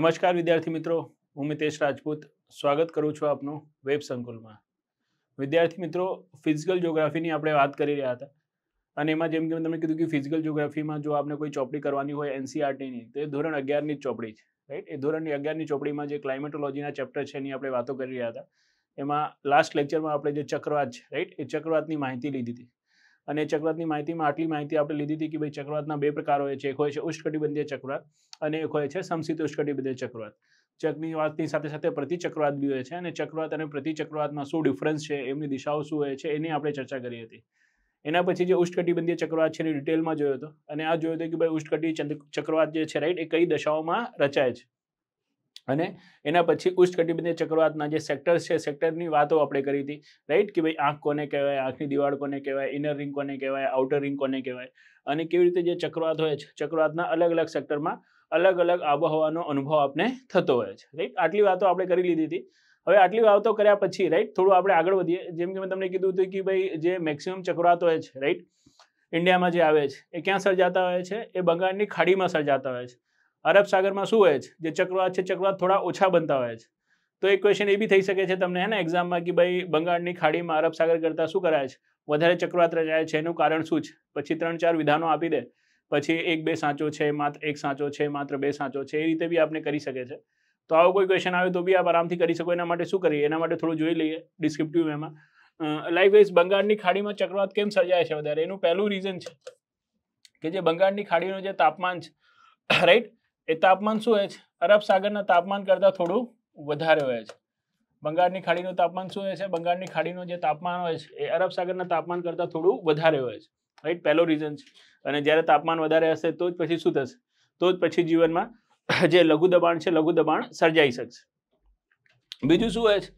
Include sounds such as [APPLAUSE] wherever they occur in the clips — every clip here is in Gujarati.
નમસ્કાર વિદ્યાર્થી મિત્રો હું મિતેશ રાજપૂત સ્વાગત કરું છું આપનું વેબ સંકુલમાં વિદ્યાર્થી મિત્રો ફિઝિકલ જ્યોગ્રાફીની આપણે વાત કરી રહ્યા હતા અને એમાં જેમ કે મેં તમને કીધું કે ફિઝિકલ જોગ્રાફીમાં જો આપણે કોઈ ચોપડી કરવાની હોય એનસીઆરટીની તો એ ધોરણ અગિયારની જ ચોપડી છે રાઈટ એ ધોરણની અગિયારની ચોપડીમાં જે ક્લાઇમેટોલોજીના ચેપ્ટર છે એની આપણે વાતો કરી રહ્યા હતા એમાં લાસ્ટ લેક્ચરમાં આપણે જે ચક્રવાત છે રાઈટ એ ચક્રવાતની માહિતી લીધી હતી અને ચક્રવાતની માહિતીમાં આટલી માહિતી આપણે લીધી હતી કે ભાઈ ચક્રવાતના બે પ્રકારો હોય છે એક હોય છે ઉષ્ણકટિબંધીય ચક્રવાત અને એક હોય છે સમશીત ઉષ્ણકટિબંધીય ચક્રવાત ચકની વાતની સાથે સાથે પ્રતિચક્રવાત બી હોય છે અને ચક્રવાત અને પ્રતિચક્રવાતમાં શું ડિફરન્સ છે એમની દિશાઓ શું હોય છે એની આપણે ચર્ચા કરી હતી એના પછી જે ઉષ્ણકટિબંધીય ચક્રવાત છે એની ડિટેલમાં જોયો હતો અને આ જોયો હતો કે ભાઈ ઉષ્ણકટી ચક્રવાત જે છે રાઈટ એ કઈ દશાઓમાં રચાય છે અને એના પછી ઉષ્ણકટિબંધીય ચક્રવાતના જે સેક્ટર્સ છે સેક્ટરની વાતો આપણે કરી હતી રાઈટ કે ભાઈ આંખ કોને કહેવાય આંખની દિવાળ કોને કહેવાય ઇનર રિંગ કોને કહેવાય આઉટર રિંગ કોને કહેવાય અને કેવી રીતે જે ચક્રવાત હોય છે ચક્રવાતના અલગ અલગ સેક્ટરમાં અલગ અલગ આબોહવાનો અનુભવ આપણે થતો હોય છે રાઈટ આટલી વાતો આપણે કરી લીધી હતી હવે આટલી વાતો કર્યા પછી રાઈટ થોડું આપણે આગળ વધીએ જેમ કે મેં તમને કીધું હતું કે ભાઈ જે મેક્સિમમ ચક્રવાતો હોય છે રાઈટ ઇન્ડિયામાં જે આવે છે એ ક્યાં સર્જાતા હોય છે એ બંગાળની ખાડીમાં સર્જાતા હોય છે અરબ સાગરમાં શું હોય છે જે ચક્રવાત છે ચક્રવાત થોડા ઓછા બનતા હોય છે તો એક ક્વેશ્ચન એ બી થઈ શકે છે તમને હે ને એક્ઝામમાં કે ભાઈ બંગાળની ખાડીમાં અરબ સાગર કરતાં શું કરાય છે વધારે ચક્રવાત રચાય છે એનું કારણ શું છે પછી ત્રણ ચાર વિધાનો આપી દે પછી એક બે સાચો છે માત્ર એક સાચો છે માત્ર બે સાચો છે એ રીતે બી આપણે કરી શકે છે તો આવો કોઈ ક્વેશ્ચન આવે તો બી આપ આરામથી કરી શકો એના માટે શું કરીએ એના માટે થોડું જોઈ લઈએ ડિસ્ક્રિપ્ટિવ એમાં લાઈક વાઇઝ બંગાળની ખાડીમાં ચક્રવાત કેમ સર્જાય છે વધારે એનું પહેલું રીઝન છે કે જે બંગાળની ખાડીનું જે તાપમાન છે રાઈટ એ તાપમાન શું હોય છે અરબ સાગરના તાપમાન કરતાં થોડું વધારે હોય છે બંગાળની ખાડીનું તાપમાન શું હોય છે બંગાળની ખાડીનું જે તાપમાન હોય છે એ અરબ સાગરના તાપમાન કરતાં થોડું વધારે હોય છે રાઈટ પહેલો રીઝન છે અને જ્યારે તાપમાન વધારે હશે તો જ પછી શું થશે તો જ પછી જીવનમાં જે લઘુ દબાણ છે લઘુ દબાણ સર્જાઈ શકશે બીજું શું હોય છે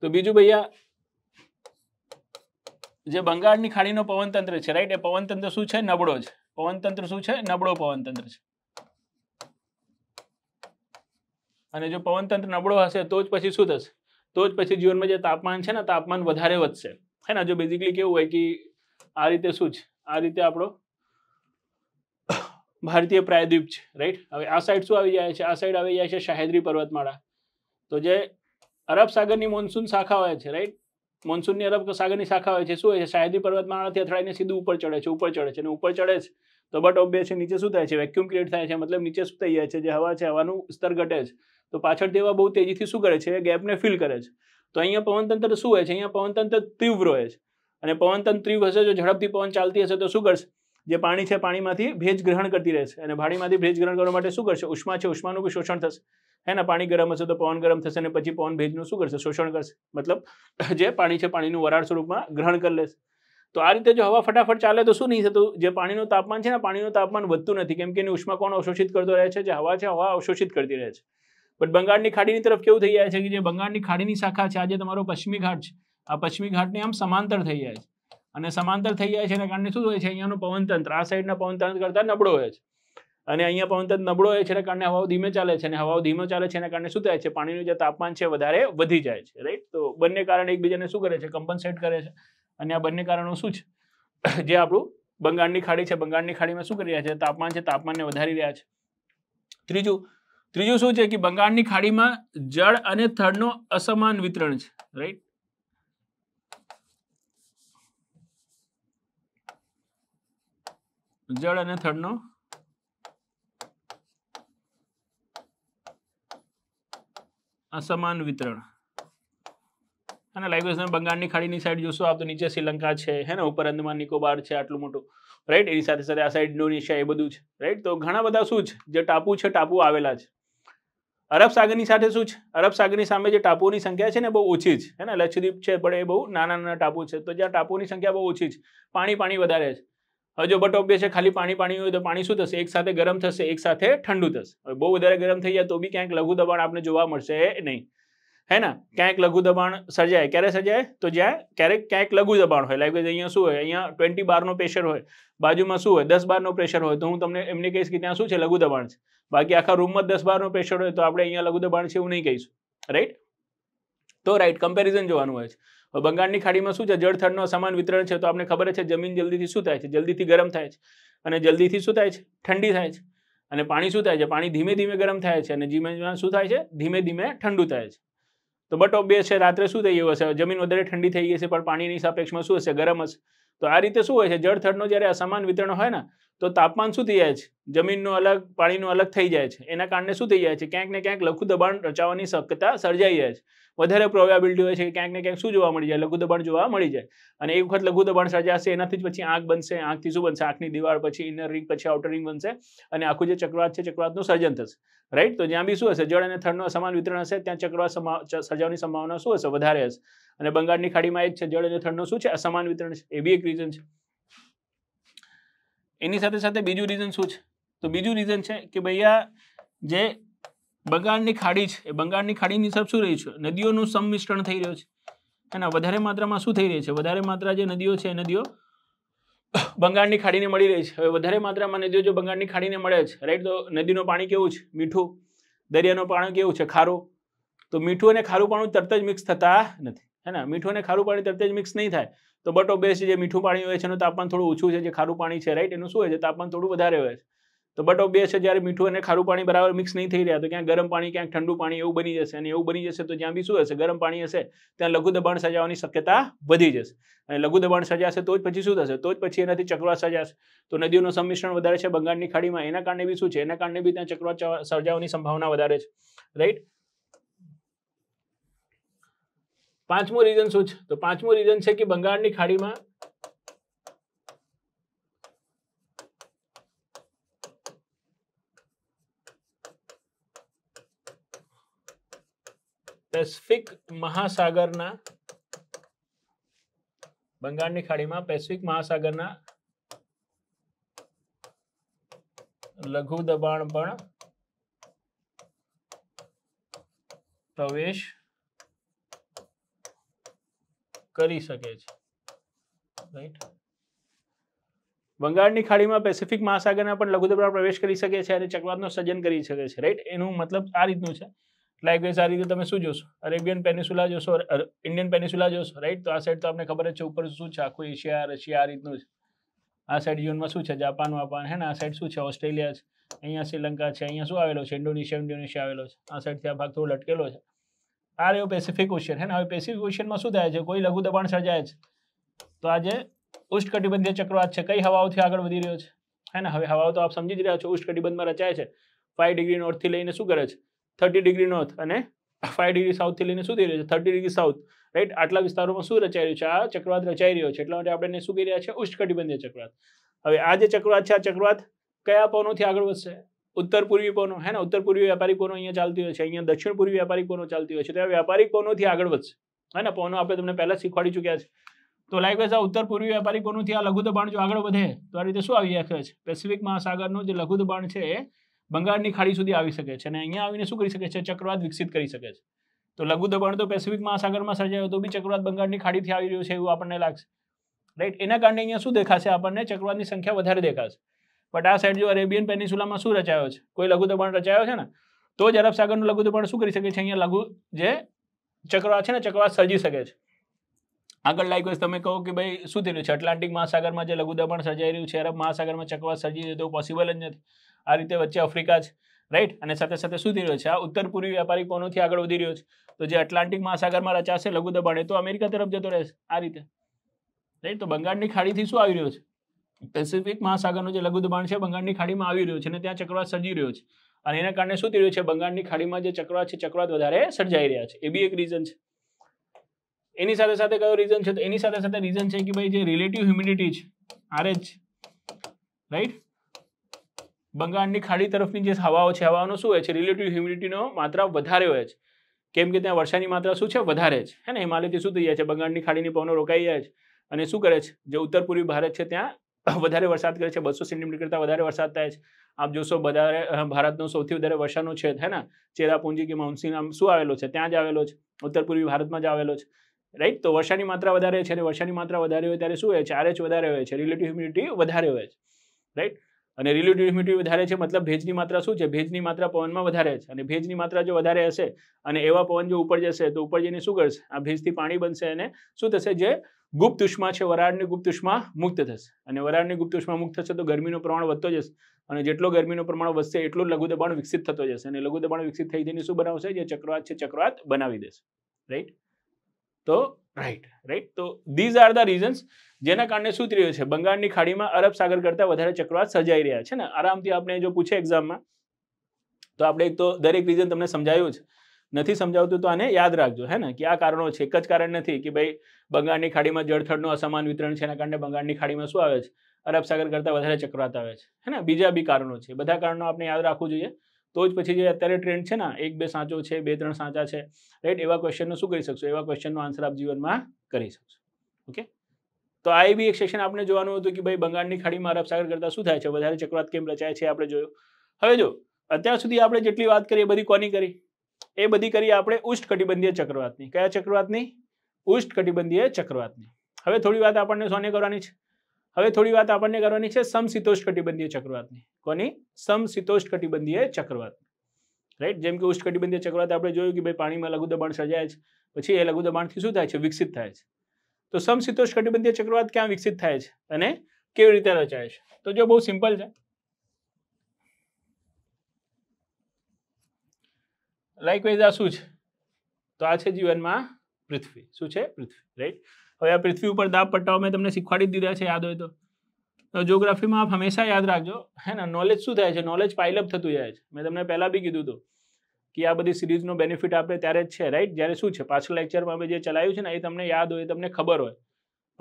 તો બીજું ભૈયા જે બંગાળની ખાડીનો પવનતંત્ર છે રાઈટ એ પવનતંત્ર શું છે નબળો છે પવનતંત્ર શું છે નબળો પવનતંત્ર છે અને જો પવનતંત્ર નબળો હશે તો જ પછી શું થશે તો જ પછી જીવનમાં જે તાપમાન છે ને તાપમાન વધારે વધશે હે ને જો બેઝિકલી કેવું હોય કે આ રીતે શું છે આ રીતે આપણો ભારતીય પ્રાયદ્વીપ છે રાઈટ હવે આ સાઈડ શું આવી જાય છે આ સાઈડ આવી જાય છે શાહેદ્રી પર્વતમાળા તો જે અરબ સાગરની મોન્સૂન શાખા હોય છે રાઈટ મોન્સૂનની અરબ સાગરની શાખા હોય છે શું હોય છે શાહેદ્રી પર્વતમાળાથી અથડાઈને સીધું ઉપર ચડે છે ઉપર ચડે છે અને ઉપર ચડે છે તો બટ ઓબ્વિયસ નીચે શું થાય છે વેક્યુમ ક્રિએટ થાય છે મતલબ નીચે શું થઈ જાય છે જે હવા છે હવાનું સ્તર ઘટે છે તો પાછળ એવા બહુ તેજીથી શું કરે છે ગેપને ફિલ કરે છે તો અહીંયા પવનતંત્ર શું હોય છે અહીંયા પવનતંત્ર તીવ્ર હોય છે અને પવનતંત્ર તીવ્ર હશે જો ઝડપથી પવન ચાલતી હશે તો શું કરશે જે પાણી છે પાણીમાંથી ભેજ ગ્રહણ કરતી રહેશે અને પાણીમાંથી ભેજ ગ્રહણ કરવા માટે શું કરશે ઉષ્મા છે ઉષ્માનું બી શોષણ થશે હે ને પાણી ગરમ હશે તો પવન ગરમ થશે અને પછી પવન ભેજનું શું કરશે શોષણ કરશે મતલબ [LAUGHS] જે પાણી છે પાણીનું વરાળ સ્વરૂપમાં ગ્રહણ કરી લેશે તો આ રીતે જો હવા ફટાફટ ચાલે તો શું નહીં થતું જે પાણીનું તાપમાન છે ને પાણીનું તાપમાન વધતું નથી કેમ કે એની ઉષ્મા કોણ અવશોષિત કરતો રહે છે જે હવા છે હવા અવશોષિત કરતી રહે છે બટ બંગાળની ખાડીની તરફ કેવું થઈ જાય છે કે જે બંગાળની ખાડીની શાખા છે આજે તમારો પશ્ચિમી ઘાટ છે આ પશ્ચિમી ઘાટને આમ સમાંતર થઈ જાય છે અને સમાંતર થઈ જાય છે એના કારણે શું હોય છે અહીંયાનું પવનતંત્ર આ સાઈડના પવનતંત્ર કરતાં નબળો હોય છે અને અહીંયા પવનતંત્ર નબળો હોય છે એના કારણે હવાઓ ધીમે ચાલે છે અને હવાઓ ધીમે ચાલે છે એના કારણે શું થાય છે પાણીનું જે તાપમાન છે વધારે વધી જાય છે રાઈટ તો બંને કારણ એકબીજાને શું કરે છે કમ્પન્સેટ કરે છે અને આ બંને કારણો શું છે [COUGHS] જે આપણું બંગાળની ખાડી છે બંગાળની ખાડીમાં શું કરી રહ્યા છે તાપમાન છે તાપમાનને વધારી રહ્યા છે ત્રીજું ત્રીજું શું છે કે બંગાળની ખાડીમાં જળ અને થળનો અસમાન વિતરણ છે રાઈટ જળ અને થળનો અસમાન વિતરણ અને લાઈવ બંગાળની ખાડીની સાઈડ જોશો આપ તો નીચે શ્રીલંકા છે હે ને ઉપર અંદમાન નિકોબાર છે આટલું મોટું રાઈટ એની સાથે સાથે આ સાઈડ ઇન્ડોનેશિયા એ બધું છે રાઈટ તો ઘણા બધા શું છે જે ટાપુ છે ટાપુ આવેલા છે અરબ સાગરની સાથે શું છે અરબ સાગરની સામે જે ટાપુઓની સંખ્યા છે ને બહુ ઓછી જ હે ને લક્ષદ્વીપ છે પણ એ બહુ નાના નાના ટાપુ છે તો જ્યાં ટાપુઓની સંખ્યા બહુ ઓછી છે પાણી પાણી વધારે છે હવે જો બટ ઓબ્વિયસ છે ખાલી પાણી પાણી હોય તો પાણી શું થશે એક સાથે ગરમ થશે એક સાથે ઠંડુ થશે બહુ વધારે ગરમ થઈ જાય તો બી ક્યાંક લઘુ દબાણ આપણે જોવા મળશે નહીં હે ને ક્યાંક લઘુ દબાણ સર્જાય ક્યારે સર્જાય તો જ્યાં ક્યારેક ક્યાંક લઘુ દબાણ હોય લાઈક અહીંયા શું હોય અહીંયા ટ્વેન્ટી બારનો પ્રેશર હોય બાજુમાં શું હોય દસ બારનો પ્રેશર હોય તો હું તમને એમને કહીશ કે ત્યાં શું છે લઘુ દબાણ છે બાકી આખા રૂમમાં દસ બારનો પેશન્ટ હોય તો આપણે અહીંયા લઘુ દબાણ છે એવું નહીં કહીશું રાઈટ તો રાઈટ કમ્પેરિઝન જોવાનું હોય છે બંગાળની ખાડીમાં શું છે જળથળનું સમાન વિતરણ છે તો આપણે ખબર છે જમીન જલ્દીથી શું થાય છે જલ્દીથી ગરમ થાય છે અને જલ્દીથી શું થાય છે ઠંડી થાય છે અને પાણી શું થાય છે પાણી ધીમે ધીમે ગરમ થાય છે અને જીમે ધીમે શું થાય છે ધીમે ધીમે ઠંડુ થાય છે તો બટ ઓબ્વિયસ છે રાત્રે શું થઈ ગયું હશે જમીન વધારે ઠંડી થઈ ગઈ છે પણ પાણીની સાપેક્ષમાં શું હશે ગરમ હશે તો આ રીતે શું હોય છે જળથળનો જ્યારે અસમાન વિતરણ હોય ને તો તાપમાન શું થઈ જાય છે જમીનનું અલગ પાણીનું અલગ થઈ જાય છે એના કારણે શું થઈ જાય છે ક્યાંક ને ક્યાંક લઘુ દબાણ રચાવવાની શક્યતા સર્જાઈ જાય છે વધારે પ્રોબેબિલિટી હોય છે કે ક્યાંક ને ક્યાંક શું જોવા મળી જાય લઘુ દબાણ જોવા મળી જાય અને એક વખત લઘુ દબાણ સર્જાશે એનાથી જ પછી આંખ બનશે આંખથી શું બનશે આંખની દિવાળ પછી ઇનર રિંગ પછી આઉટર રિંગ બનશે અને આખું જે ચક્રવાત છે ચક્રવાતનું સર્જન થશે રાઈટ તો જ્યાં બી શું હશે જળ અને થળનું સમાન વિતરણ હશે ત્યાં ચક્રવાત સર્જાવાની સંભાવના શું હશે વધારે હશે અને બંગાળની ખાડીમાં એ જ છે જળ અને થળનું શું છે અસમાન વિતરણ છે એ બી એક રીઝન છે એની સાથે સાથે બીજું રીઝન શું છે તો બીજું રીઝન છે કે ભૈયા જે બંગાળની ખાડી છે એ બંગાળની ખાડીની હિસાબ શું રહ્યું છે નદીઓનું સંમિશ્રણ થઈ રહ્યું છે અને વધારે માત્રામાં શું થઈ રહી છે વધારે માત્રા જે નદીઓ છે એ નદીઓ બંગાળની ખાડીને મળી રહી છે હવે વધારે માત્રામાં નદીઓ જો બંગાળની ખાડીને મળે છે રાઈટ તો નદીનું પાણી કેવું છે મીઠું દરિયાનું પાણી કેવું છે ખારું તો મીઠું અને ખારું પાણી તરત જ મિક્સ થતા નથી હે ને મીઠું અને ખારું પાણી તરત જ મિક્સ નહીં થાય તો બટો બેસ જે મીઠું પાણી હોય છે એનું તાપમાન થોડું ઓછું છે જે ખારું પાણી છે રાઈટ એનું શું હોય છે તાપમાન થોડું વધારે હોય છે તો બટો બે છે જ્યારે મીઠું અને ખારું પાણી બરાબર મિક્સ નહીં થઈ રહ્યા તો ક્યાંક ગરમ પાણી ક્યાંક ઠંડુ પાણી એવું બની જશે અને એવું બની જશે તો જ્યાં બી શું હશે ગરમ પાણી હશે ત્યાં લઘુ દબાણ સજાવાની શક્યતા વધી જશે અને લઘુ દબાણ સજાશે તો જ પછી શું થશે તો જ પછી એનાથી ચક્રવાત સર્જાશે તો નદીઓનું સંમિશ્રણ વધારે છે બંગાળની ખાડીમાં એના કારણે બી શું છે એના કારણે બી ત્યાં ચક્રવાત સર્જાવાની સંભાવના વધારે છે રાઈટ पांचमो रीजन शो तो पांचमो रीजन है कि बंगाल खाड़ी में पेसिफिक महासागर ना बंगाल खाड़ी में पेसिफिक महासागर ना लघु दबाण पर प्रवेश કરી શકે છે રાઈટ બંગાળની ખાડીમાં પેસિફિક મહાસાગરના પણ લઘુદબાણ પ્રવેશ કરી શકે છે અને ચક્રવાતનું સર્જન કરી શકે છે રાઈટ એનું મતલબ આ રીતનું છે લાઇકવેઝ આ રીતે તમે શું જોશો અરેબિયન પેનિસુલા જોશો ઇન્ડિયન પેનિસુલા જોશો રાઈટ તો આ સાઈડ તો આપણે ખબર જ છે ઉપર શું છે આખું એશિયા રશિયા આ રીતનું છે આ સાઈડ જીવનમાં શું છે જાપાન વાપાન હે ને આ સાઈડ શું છે ઓસ્ટ્રેલિયા છે અહીંયા શ્રીલંકા છે અહીંયા શું આવેલો છે ઇન્ડોનેશિયા ઇન્ડોનેશિયા આવેલો છે આ સાઈડથી આ ભાગ થોડો લટકેલો છે આ રહ્યો પેસિફિક ઓશિયન હે ને હવે પેસિફિક ઓશિયનમાં શું થાય છે કોઈ લઘુ દબાણ સર્જાય છે તો આજે ઉષ્ણકટિબંધીય ચક્રવાત છે કઈ હવાઓથી આગળ વધી રહ્યો છે હે ને હવે હવાઓ તો આપ સમજી જ રહ્યા છો ઉષ્ણકટિબંધમાં રચાય છે ફાઈવ ડિગ્રી નોર્થથી લઈને શું કરે છે થર્ટી ડિગ્રી નોર્થ અને ફાઈવ ડિગ્રી સાઉથથી લઈને શું થઈ રહ્યું છે થર્ટી ડિગ્રી સાઉથ રાઈટ આટલા વિસ્તારોમાં શું રચાઈ રહ્યું છે આ ચક્રવાત રચાઈ રહ્યો છે એટલા માટે આપણે શું કહી રહ્યા છે ઉષ્ણકટિબંધીય ચક્રવાત હવે આ જે ચક્રવાત છે આ ચક્રવાત કયા પવનોથી આગળ વધશે ઉત્તર પૂર્વી કોનો હે ને ઉત્તર પૂર્વી વેપારી કોનો અહીંયા ચાલતી હોય છે અહીંયા દક્ષિણ પૂર્વી વેપારી કોનો ચાલતી હોય છે તો વેપારી કોનોથી આગળ વધશે હે ને કોનો આપણે તમને પહેલાં શીખવાડી ચૂક્યા છે તો લાઈકવાઇઝ આ ઉત્તર પૂર્વી વેપારી કોનોથી આ લઘુ દબાણ જો આગળ વધે તો આ રીતે શું આવી શકે છે પેસિફિક મહાસાગરનું જે લઘુ દબાણ છે એ બંગાળની ખાડી સુધી આવી શકે છે અને અહીંયા આવીને શું કરી શકે છે ચક્રવાત વિકસિત કરી શકે છે તો લઘુ દબાણ તો પેસિફિક મહાસાગરમાં સર્જાયો તો બી ચક્રવાત બંગાળની ખાડીથી આવી રહ્યું છે એવું આપણને લાગશે રાઈટ એના કારણે અહીંયા શું દેખાશે આપણને ચક્રવાતની સંખ્યા વધારે દેખાશે બટ આ સાઈડ જો અરેબિયન પેનિન્સ્યુલામાં શું રચાયો છે કોઈ લઘુ દબાણ રચાયો છે ને તો જ અરબ સાગરનું લઘુ દબાણ શું કરી શકે છે અહીંયા લઘુ જે ચક્રવાત છે ને ચક્રવાત સર્જી શકે છે આગળ લાઈકવાઇઝ તમે કહો કે ભાઈ શું થઈ છે એટલાન્ટિક મહાસાગરમાં જે લઘુ દબાણ સર્જાઈ રહ્યું છે અરબ મહાસાગરમાં ચક્રવાત સર્જી રહ્યું તો પોસિબલ જ નથી આ રીતે વચ્ચે આફ્રિકા છે રાઈટ અને સાથે સાથે શું થઈ રહ્યો છે આ ઉત્તર પૂર્વી વેપારી કોનોથી આગળ વધી રહ્યો છે તો જે એટલાન્ટિક મહાસાગરમાં રચાશે લઘુ એ તો અમેરિકા તરફ જતો રહેશે આ રીતે રાઈટ તો બંગાળની ખાડીથી શું આવી રહ્યો છે પેસિફિક મહાસાગરનું જે લઘુ દબાણ છે બંગાળની ખાડીમાં આવી રહ્યું છે અને ત્યાં ચક્રવાત સર્જી રહ્યો છે અને એના કારણે શું થઈ રહ્યું છે બંગાળની ખાડીમાં જે ચક્રવાત છે ચક્રવાત વધારે સર્જાઈ રહ્યા છે એ બી એક રીઝન છે એની સાથે સાથે કયો રીઝન છે તો એની સાથે સાથે રીઝન છે કે ભાઈ જે રિલેટિવ હ્યુમિડિટી છે આરએચ રાઈટ બંગાળની ખાડી તરફની જે હવાઓ છે હવાનો શું હોય છે રિલેટિવ હ્યુમિડિટીનો માત્રા વધારે હોય છે કેમ કે ત્યાં વર્ષાની માત્રા શું છે વધારે છે હે ને હિમાલયથી શું થઈ જાય છે બંગાળની ખાડીની પવનો રોકાઈ જાય છે અને શું કરે છે જે ઉત્તર પૂર્વી ભારત છે ત્યાં [LAUGHS] વધારે વરસાદ કરે છે બસો સેન્ટીમીટર કરતાં વધારે વરસાદ થાય છે આપ જોશો વધારે ભારતનો સૌથી વધારે વર્ષાનો છેદ હે ને ચેરાપુંજી કે માઉન્સિન આમ શું આવેલો છે ત્યાં જ આવેલો છે ઉત્તર પૂર્વી ભારતમાં જ આવેલો છે રાઈટ તો વર્ષાની માત્રા વધારે છે અને વર્ષાની માત્રા વધારે હોય ત્યારે શું હોય છે આરએચ વધારે હોય છે રિલેટિવ હ્યુમિડિટી વધારે હોય છે રાઈટ અને રિલેટિવ હ્યુમિડિટી વધારે છે મતલબ ભેજની માત્રા શું છે ભેજની માત્રા પવનમાં વધારે છે અને ભેજની માત્રા જો વધારે હશે અને એવા પવન જો ઉપર જશે તો ઉપર જઈને શું કરશે આ ભેજથી પાણી બનશે અને શું થશે જે ગુપ્ત ઉષ્મા છે વરાળની ગુપ્ત ઉષ્મા મુક્ત થશે અને વરાળની ગુપ્ત ઉષ્મા મુક્ત થશે તો ગરમીનું પ્રમાણ વધતો જશે અને જેટલો ગરમીનું પ્રમાણ વધશે એટલું લઘુ દબાણ વિકસિત થતો જશે અને લઘુ દબાણ વિકસિત થઈ જઈને શું બનાવશે જે ચક્રવાત છે ચક્રવાત બનાવી દેશે રાઈટ તો રાઈટ રાઈટ તો ધીઝ આર ધ રીઝન્સ જેના કારણે શું થઈ રહ્યું છે બંગાળની ખાડીમાં અરબ સાગર કરતાં વધારે ચક્રવાત સર્જાઈ રહ્યા છે ને આરામથી આપણે જો પૂછે એક્ઝામમાં તો આપણે એક તો દરેક રીઝન તમને સમજાયું છે નથી સમજાવતું તો આને યાદ રાખજો હે ને કે આ કારણો છે એક જ કારણ નથી કે ભાઈ બંગાળની ખાડીમાં જળથળનું અસમાન વિતરણ છે એના કારણે બંગાળની ખાડીમાં શું આવે છે અરબ સાગર કરતાં વધારે ચક્રવાત આવે છે હે ને બીજા બી કારણો છે બધા કારણો આપણે યાદ રાખવું જોઈએ તો જ પછી જે અત્યારે ટ્રેન્ડ છે ને એક બે સાચો છે બે ત્રણ સાચા છે રાઈટ એવા ક્વેશ્ચનનો શું કરી શકશો એવા ક્વેશ્ચનનો આન્સર આપ જીવનમાં કરી શકશો ઓકે તો આ બી એક સેશન આપણે જોવાનું હતું કે ભાઈ બંગાળની ખાડીમાં અરબ સાગર કરતાં શું થાય છે વધારે ચક્રવાત કેમ રચાય છે આપણે જોયું હવે જો અત્યાર સુધી આપણે જેટલી વાત કરી એ બધી કોની કરી એ બધી કરીએ આપણે ઉષ્ટ કટિબંધીય ચક્રવાતની કયા ચક્રવાતની ઉષ્ણકટિબંધીય ચક્રવાતની હવે થોડી વાત આપણને સોને કરવાની છે હવે થોડી વાત આપણને કરવાની છે સમશીતોષ્ણકટિબંધીય ચક્રવાતની કોની સમશીતોષ્ઠ કટિબંધીય ચક્રવાત રાઈટ જેમ કે ઉષ્ટ કટિબંધીય ચક્રવાત આપણે જોયું કે ભાઈ પાણીમાં લઘુ દબાણ સર્જાય છે પછી એ લઘુ દબાણથી શું થાય છે વિકસિત થાય છે તો કટિબંધીય ચક્રવાત ક્યાં વિકસિત થાય છે અને કેવી રીતે રચાય છે તો જો બહુ સિમ્પલ છે લાઈકવાઇઝ આ શું છે તો આ છે જીવનમાં પૃથ્વી શું છે પૃથ્વી રાઈટ હવે આ પૃથ્વી ઉપર દાબ પટ્ટાઓ મેં તમને શીખવાડી દીધા છે યાદ હોય તો જોગ્રાફીમાં આપ હંમેશા યાદ રાખજો હે ને નોલેજ શું થાય છે નોલેજ પાઇલઅપ થતું જાય છે મેં તમને પહેલાં બી કીધું હતું કે આ બધી સિરીઝનો બેનિફિટ આપણે ત્યારે જ છે રાઈટ જ્યારે શું છે પાછલા લેક્ચરમાં અમે જે ચલાવ્યું છે ને એ તમને યાદ હોય તમને ખબર હોય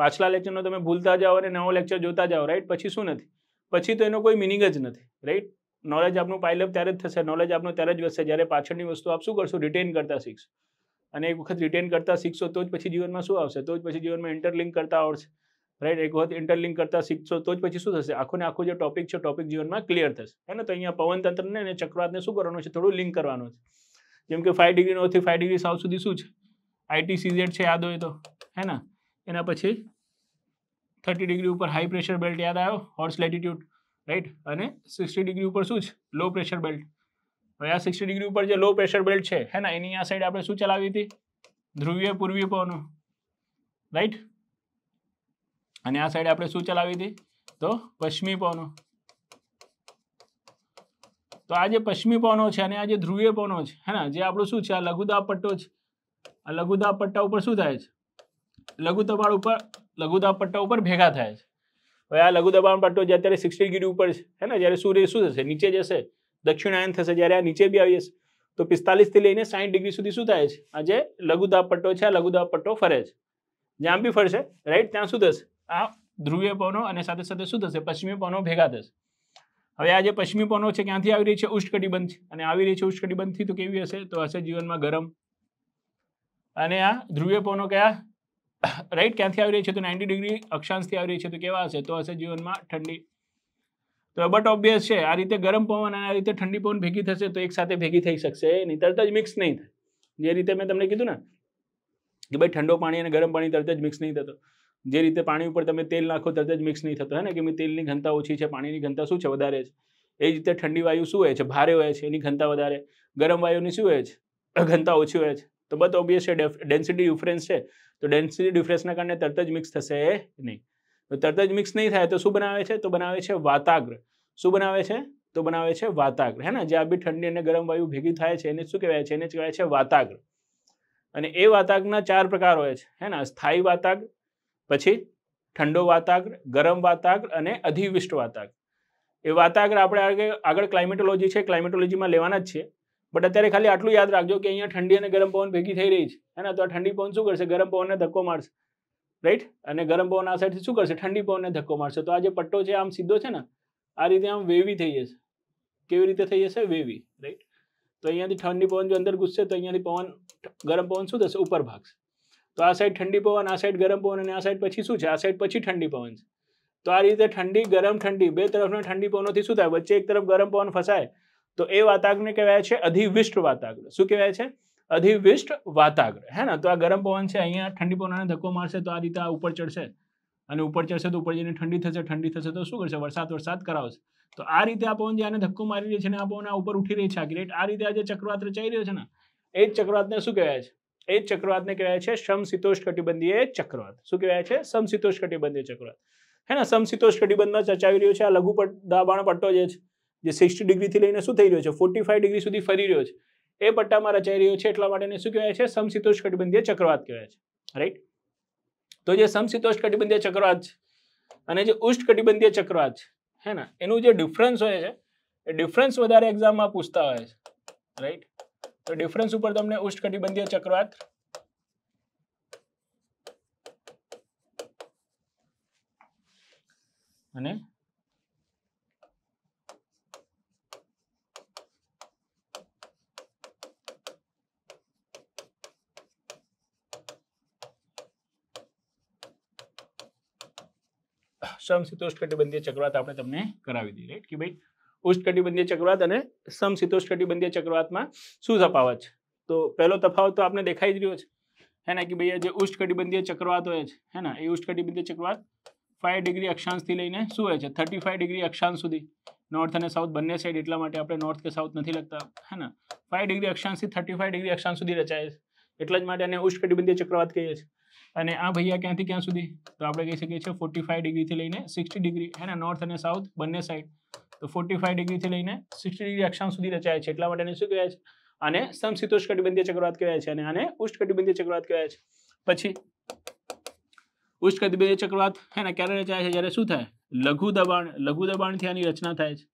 પાછલા લેક્ચરનો તમે ભૂલતા જાઓ અને નવો લેક્ચર જોતા જાઓ રાઈટ પછી શું નથી પછી તો એનો કોઈ મિનિંગ જ નથી રાઈટ નોલેજ આપનું પાઇલઅપ ત્યારે જ થશે નોલેજ આપનું ત્યારે જ વધશે જ્યારે પાછળની વસ્તુ આપ શું કરશો રિટેન કરતા શીખશો અને એક વખત રિટેન કરતા શીખશો તો જ પછી જીવનમાં શું આવશે તો જ પછી જીવનમાં ઇન્ટરલિંક કરતા આવડશે રાઈટ એક વખત ઇન્ટરલિંક કરતા શીખશો તો જ પછી શું થશે આખો ને આખો જે ટોપિક છે ટોપિક જીવનમાં ક્લિયર થશે હે ને તો અહીંયા પવનતંત્રને અને ચક્રવાતને શું કરવાનું છે થોડું લિંક કરવાનું છે જેમ કે ફાઈવ ડિગ્રી નોથી ફાઈવ ડિગ્રી સાઉથ સુધી શું છે આઈટી સીઝેડ છે યાદ હોય તો હે ને એના પછી થર્ટી ડિગ્રી ઉપર હાઈ પ્રેશર બેલ્ટ યાદ આવ્યો હોર્સ લેટિટ્યૂડ રાઈટ અને સિક્સટી ડિગ્રી ઉપર શું છે લો પ્રેશર બેલ્ટ હવે આ સિક્સટી ડિગ્રી ઉપર જે લો પ્રેશર બેલ્ટ છે હે ને એની આ સાઈડ આપણે શું ચલાવી હતી ધ્રુવીય પૂર્વીય પવનો રાઈટ અને આ સાઈડ આપણે શું ચલાવી હતી તો પશ્ચિમી પવનો તો આ જે પશ્ચિમી પવનો છે અને આ જે ધ્રુવીય પવનો છે હે ને જે આપણું શું છે આ લઘુદાબ પટ્ટો છે આ લઘુદાબ પટ્ટા ઉપર શું થાય છે લઘુતપાળ ઉપર લઘુદાબ પટ્ટા ઉપર ભેગા થાય છે હવે આ લઘુ દબાણ પટ્ટો જે અત્યારે સિક્સટી ડિગ્રી ઉપર છે હે ને જ્યારે સૂર્ય શું થશે નીચે જશે દક્ષિણાયન થશે જ્યારે આ નીચે બી આવી જશે તો પિસ્તાલીસથી લઈને સાઠ ડિગ્રી સુધી શું થાય છે આ જે લઘુદાબ પટ્ટો છે આ લઘુદાબ પટ્ટો ફરે છે જ્યાં બી ફરશે રાઈટ ત્યાં શું થશે આ ધ્રુવીય પવનો અને સાથે સાથે શું થશે પશ્ચિમી પવનો ભેગા થશે હવે આ જે પશ્ચિમી પવનો છે ક્યાંથી આવી રહી છે ઉષ્ણકટિબંધ અને આવી રહી છે ઉષ્ણકટિબંધથી તો કેવી હશે તો હશે જીવનમાં ગરમ અને આ ધ્રુવીય પવનો કયા રાઈટ ક્યાંથી આવી રહી છે તો નાઇન્ટી ડિગ્રી અક્ષાંશથી આવી રહી છે તો કેવા હશે તો હશે જીવનમાં ઠંડી તો બટ ઓબ્વિયસ છે આ રીતે ગરમ પવન અને આ રીતે ઠંડી પવન ભેગી થશે તો એક સાથે ભેગી થઈ શકશે નહીં તરત જ મિક્સ નહીં થાય જે રીતે મેં તમને કીધું ને કે ભાઈ ઠંડો પાણી અને ગરમ પાણી તરત જ મિક્સ નહીં થતો જે રીતે પાણી ઉપર તમે તેલ નાખો તરત જ મિક્સ નહીં થતો હે ને કે તેલની ઘનતા ઓછી છે પાણીની ઘનતા શું છે વધારે છે એ જ રીતે ઠંડી વાયુ શું હોય છે ભારે હોય છે એની ઘનતા વધારે ગરમ વાયુની શું હોય છે ઘનતા ઓછી હોય છે તો બત ઓબ્વિયસ છે ડેન્સિટી ડિફરન્સ છે તો ડેન્સિટી ડિફરન્સના કારણે તરત જ મિક્સ થશે નહીં તરત જ મિક્સ નહીં થાય તો શું બનાવે છે તો બનાવે છે વાતાગ્ર શું બનાવે છે તો બનાવે છે વાતાગ્ર હે ને આ બી ઠંડી અને ગરમ વાયુ ભેગી થાય છે એને શું કહેવાય છે એને કહેવાય છે વાતાગ્ર અને એ વાતાગ્રના ચાર પ્રકાર હોય છે હે ને સ્થાયી વાતાગ્ર પછી ઠંડો વાતાગ્ર ગરમ વાતાગ્ર અને અધિવિષ્ટ વાતાગ્ર એ વાતાગ્ર આપણે આગળ ક્લાઇમેટોલોજી છે ક્લાઇમેટોલોજીમાં લેવાના જ છે બટ અત્યારે ખાલી આટલું યાદ રાખજો કે અહીંયા ઠંડી અને ગરમ પવન ભેગી થઈ રહી છે હે ને તો આ ઠંડી પવન શું કરશે ગરમ પવનને ધક્કો મારશે રાઈટ અને ગરમ પવન આ સાઈડથી શું કરશે ઠંડી પવનને ધક્કો મારશે તો આ જે પટ્ટો છે આમ સીધો છે ને આ રીતે આમ વેવી થઈ જશે કેવી રીતે થઈ જશે વેવી રાઈટ તો અહીંયાથી ઠંડી પવન જો અંદર ઘૂસશે તો અહીંયાથી પવન ગરમ પવન શું થશે ઉપર ભાગશે તો આ સાઈડ ઠંડી પવન આ સાઈડ ગરમ પવન અને આ સાઈડ પછી શું છે આ સાઈડ પછી ઠંડી પવન છે તો આ રીતે ઠંડી ગરમ ઠંડી બે તરફના ઠંડી પવનોથી શું થાય વચ્ચે એક તરફ ગરમ પવન ફસાય તો એ વાતાગ્રને કહેવાય છે અધિવિષ્ટ વાતાગ્ર શું કહેવાય છે અધિવિષ્ટ વાતાગ્ર હે ને તો આ ગરમ પવન છે અહીંયા ઠંડી પવનને ધક્કો મારશે તો આ રીતે આ ઉપર ચડશે અને ઉપર ચડશે તો ઉપર જઈને ઠંડી થશે ઠંડી થશે તો શું કરશે વરસાદ વરસાદ કરાવશે તો આ રીતે આ પવન જે આને ધક્કો મારી રહ્યો છે ને આ પવન આ ઉપર ઉઠી રહી છે આ ગ્રેટ આ રીતે આ જે ચક્રવાત ચાઈ રહ્યો છે ને એ જ ચક્રવાતને શું કહેવાય છે એ જ ચક્રવાતને કહેવાય છે સમશીતોષ કટિબંધીય ચક્રવાત શું કહેવાય છે સમશીતોષ કટિબંધીય ચક્રવાત હે ને સમશીતોષ કટિબંધમાં ચર્ચાવી રહ્યો છે આ લઘુ દાબાણ પટ્ટો જે છે જે સિક્સટી ડિગ્રીથી લઈને શું થઈ રહ્યો છે ફોર્ટી ફાઈવ ડિગ્રી સુધી ફરી રહ્યો છે એ પટ્ટામાં રચાઈ રહ્યો છે એટલા માટે શું કહેવાય છે સમશીતોષ કટિબંધીય ચક્રવાત કહેવાય છે રાઈટ તો જે સમશીતોષ કટિબંધીય ચક્રવાત છે અને જે ઉષ્ટ કટિબંધીય ચક્રવાત છે હે ને એનું જે ડિફરન્સ હોય છે એ ડિફરન્સ વધારે એક્ઝામમાં પૂછતા હોય છે રાઈટ તો ડિફરન્સ ઉપર તમને ઉષ્ટ કટિબંધીય ચક્રવાત અને સમશીતોષ્ણ કટિબંધીય ચક્રવાત આપણે તમને કરાવી દઈએ રાઈટ કે ભાઈ ઉષ્ણકટિબંધીય ચક્રવાત અને સમશીતોષ્ણ કટિબંધીય ચક્રવાતમાં શું તફાવત છે તો પહેલો તફાવત તો આપણે દેખાઈ જ રહ્યો છે હે ને કે ભાઈ જે ઉષ્ણકટિબંધીય ચક્રવાત હોય છે હે ને એ ઉષ્ણકટિબંધીય ચક્રવાત ફાઇવ ડિગ્રી અક્ષાંશથી લઈને શું હોય છે થર્ટી ફાઇવ ડિગ્રી અક્ષાંશ સુધી નોર્થ અને સાઉથ બંને સાઈડ એટલા માટે આપણે નોર્થ કે સાઉથ નથી લગતા હે ને ફાઇવ ડિગ્રી અક્ષાંશથી થર્ટી ફાઇવ ડિગ્રી અક્ષાંશ સુધી રચાય છે એટલા જ માટે એને ઉષ્ણકટિબંધીય ચક્રવાત કહીએ છીએ અને આ ભૈયા ક્યાંથી ક્યાં સુધી તો આપણે કહી શકીએ છીએ ફોર્ટી ફાઈવ ડિગ્રીથી લઈને સિક્સટી ડિગ્રી હે નોર્થ અને સાઉથ બંને સાઈડ તો ફોર્ટી ફાઈવ ડિગ્રીથી લઈને સિક્સટી ડિગ્રી અક્ષાંશ સુધી રચાય છે એટલા માટે શું કહેવાય છે અને સમશીતોષ કટિબંધીય ચક્રવાત કહેવાય છે અને આને ઉષ્ટ કટિબંધીય ચક્રવાત કહેવાય છે પછી ઉષ્ટ કટિબંધીય ચક્રવાત હે ને ક્યારે રચાય છે જ્યારે શું થાય લઘુ દબાણ લઘુ દબાણથી આની રચના થાય છે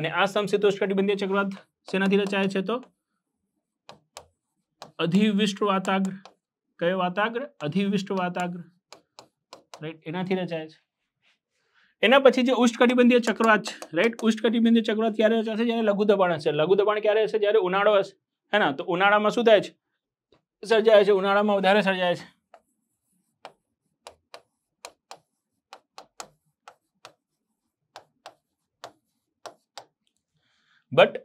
અને આ સમશીતોષ કટિબંધીય ચક્રવાત શેનાથી રચાય છે તો અધિવિષ્ટ વાતાગ્ર વાતાગ્રહ અધિવિષ્ટ વાતાગ્રહ રાઈટ એનાથીને ચાહે છે એના પછી જે ઉષ્કટિબંધીય ચક્રવાત રાઈટ ઉષ્કટિબંધીય ચક્રવાત ત્યારે હશે જેને લઘુ દબાણ હશે લઘુ દબાણ ક્યારે હશે જ્યારે ઉનાળો હશે હે ને તો ઉનાળામાં શું થાય છે સર્જાય છે ઉનાળામાં વધારે સર્જાય છે બટ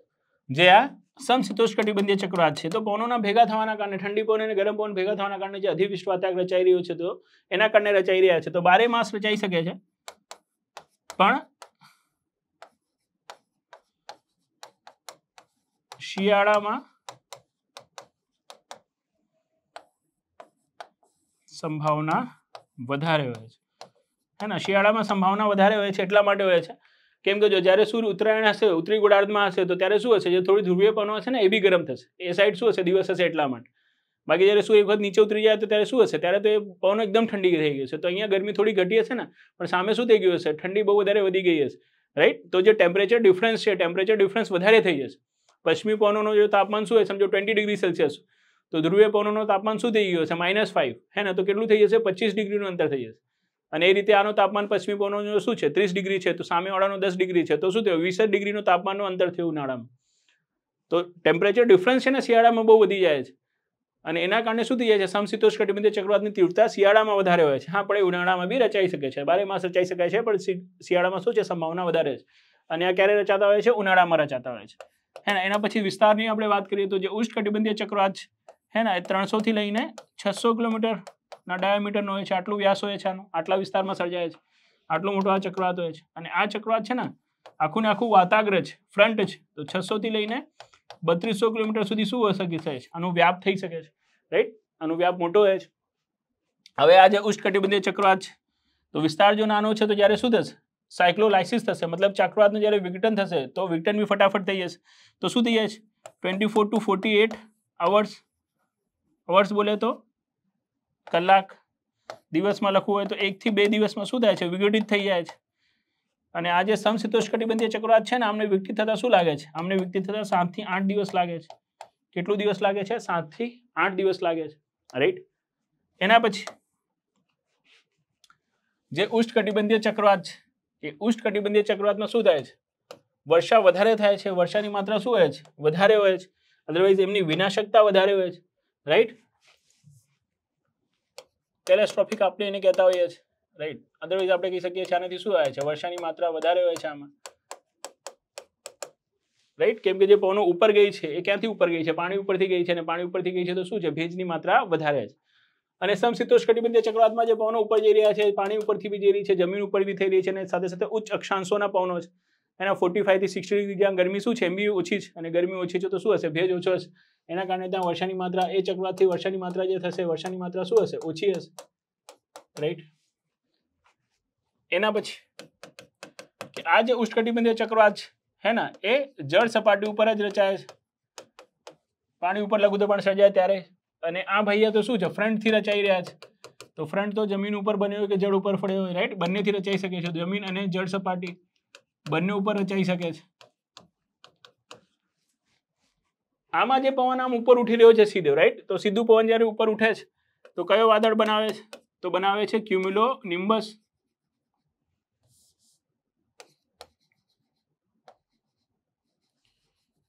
જે આ સમશીતોષ્કટિબંધીય ચક્રવાત છે તો પવનોના ભેગા થવાના કારણે ઠંડી પવન અને ગરમ પવન ભેગા થવાના કારણે જે અધિવિશ્વ વાતાવરણ રચાઈ રહ્યું છે તો એના કારણે રચાઈ રહ્યા છે તો બારે માસ રચાઈ શકે છે પણ શિયાળામાં સંભાવના વધારે હોય છે હે ને શિયાળામાં સંભાવના વધારે હોય છે એટલા માટે હોય છે કેમ કે જો જ્યારે સૂર્ય ઉત્તરાયણ હશે ઉત્તરી ગોળાર્ધમાં હશે તો ત્યારે શું હશે જે થોડી ધ્રુવીયપણો હશે ને એ બી ગરમ થશે એ સાઈડ શું હશે દિવસ હશે એટલા માટે બાકી જ્યારે શું એક વખત નીચે ઉતરી જાય તો ત્યારે શું હશે ત્યારે તો એ પવન એકદમ ઠંડી થઈ ગઈ છે તો અહીંયા ગરમી થોડી ઘટી હશે ને પણ સામે શું થઈ ગયું હશે ઠંડી બહુ વધારે વધી ગઈ હશે રાઈટ તો જે ટેમ્પરેચર ડિફરન્સ છે ટેમ્પરેચર ડિફરન્સ વધારે થઈ જશે પશ્ચિમી પવનોનો જો તાપમાન શું હોય સમજો ટ્વેન્ટી ડિગ્રી સેલ્સિયસ તો ધ્રુવીય પવનોનું તાપમાન શું થઈ ગયું હશે માઇનસ ફાઇવ હે ને તો કેટલું થઈ જશે પચીસ ડિગ્રીનું અંતર થઈ જશે અને એ રીતે આનું તાપમાન પશ્ચિમી પવનનું શું છે ત્રીસ ડિગ્રી છે તો સામેવાળાનું દસ ડિગ્રી છે તો શું થયું વીસ ડિગ્રીનું તાપમાનનું અંતર થયું ઉનાળામાં તો ટેમ્પરેચર ડિફરન્સ છે ને શિયાળામાં બહુ વધી જાય છે અને એના કારણે શું થઈ જાય છે સમશીતોષ કટિબંધીય ચક્રવાતની તીવ્રતા શિયાળામાં વધારે હોય છે હા પણ ઉનાળામાં બી રચાઈ શકે છે બારે માસ રચાઈ શકાય છે પણ શિયાળામાં શું છે સંભાવના વધારે છે અને આ ક્યારે રચાતા હોય છે ઉનાળામાં રચાતા હોય છે હે ને એના પછી વિસ્તારની આપણે વાત કરીએ તો જે ઉષ્ણ કટિબંધીય ચક્રવાત છે હે ને ત્રણસોથી લઈને છસો કિલોમીટર ના ડાયામીટરનો હોય છે આટલું વ્યાસ હોય છે આનું આટલા વિસ્તારમાં સર્જાય છે આટલું મોટું આ ચક્રવાત હોય છે અને આ ચક્રવાત છે ને આખું ને આખું વાતાગ્ર છે ફ્રન્ટ છે તો છસોથી લઈને બત્રીસો કિલોમીટર સુધી શું શકી શકે છે આનો વ્યાપ થઈ શકે છે રાઈટ આનો વ્યાપ મોટો હોય છે હવે આ જે ઉષ્ણકટિબંધીય ચક્રવાત છે તો વિસ્તાર જો નાનો છે તો જ્યારે શું થશે સાયક્લોલાઇસિસ થશે મતલબ ચક્રવાતનું જ્યારે વિઘટન થશે તો વિઘટન બી ફટાફટ થઈ જશે તો શું થઈ જાય છે twenty four to forty eight hours hours બોલે તો કલાક દિવસમાં લખવું હોય તો એકથી બે દિવસમાં શું થાય છે વિઘટિત થઈ જાય છે અને આજે જે સમશીતોષ કટિબંધીય ચક્રવાત છે ને આમને વિકટિત થતાં શું લાગે છે આમને વિઘટિત થતાં સાતથી આઠ દિવસ લાગે છે કેટલું દિવસ લાગે છે સાતથી આઠ દિવસ લાગે છે રાઈટ એના પછી જે ઉષ્ણકટિબંધીય ચક્રવાત છે એ ઉષ્ણકટિબંધીય ચક્રવાતમાં શું થાય છે વર્ષા વધારે થાય છે વર્ષાની માત્રા શું હોય છે વધારે હોય છે અધરવાઇઝ એમની વિનાશકતા વધારે હોય છે રાઈટ કેલેસ્ટ્રોફિક આપણે એને કહેતા હોઈએ છીએ રાઈટ અધરવાઇઝ આપણે કહી શકીએ છીએ આનાથી શું આવે છે વર્ષાની માત્રા વધારે હોય છે આમાં રાઈટ કેમ કે જે પવનો ઉપર ગઈ છે એ ક્યાંથી ઉપર ગઈ છે પાણી ઉપરથી ગઈ છે અને પાણી ઉપરથી ગઈ છે તો શું છે ભેજની માત્રા વધારે છે અને સમશીતોષ કટિબંધીય ચક્રવાતમાં જે પવનો ઉપર જઈ રહ્યા છે પાણી ઉપરથી બી જઈ રહી છે જમીન ઉપર બી થઈ રહી છે અને સાથે સાથે ઉચ્ચ અક્ષાંશોના પવનો છે એના ફોર્ટી ફાઈવથી સિક્સટી ડિગ્રી જ્યાં ગરમી શું છે એમ બી ઓછી છે અને ગરમી ઓછી છે તો શું હશે ભેજ ઓછો હશે એના કારણે ત્યાં વર્ષાની માત્રા એ ચક્રવાતથી વર્ષાની માત્રા જે થશે વર્ષાની માત્રા શું હશે ઓછી હશે રાઈટ એના પછી કે આ જે ઉષ્ણકટિબંધીય ચક્રવાત છે હે ને એ જળ સપાટી ઉપર જ રચાય છે પાણી ઉપર લઘુ લઘુદબાણ સર્જાય ત્યારે અને આ ભૈયા તો શું છે ફ્રન્ટથી રચાઈ રહ્યા છે તો ફ્રન્ટ તો જમીન ઉપર બન્યો કે જળ ઉપર ફળ્યો હોય રાઈટ બંનેથી રચાઈ શકે છે જમીન અને જળ સપાટી બંને ઉપર રચાઈ શકે છે આમાં જે પવન આમ ઉપર ઉઠી રહ્યો છે સીધો રાઈટ તો સીધું પવન જ્યારે ઉપર ઉઠે છે તો કયો વાદળ બનાવે છે તો બનાવે છે ક્યુમ્યુલો નિમ્બસ